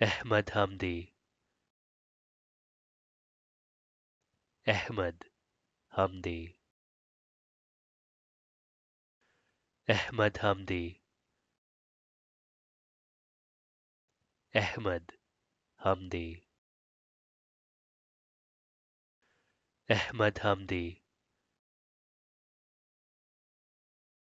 Ahmad Hamdi Ahmad Hamdi Ahmad Hamdi Ahmad Hamdi Ahmad Hamdi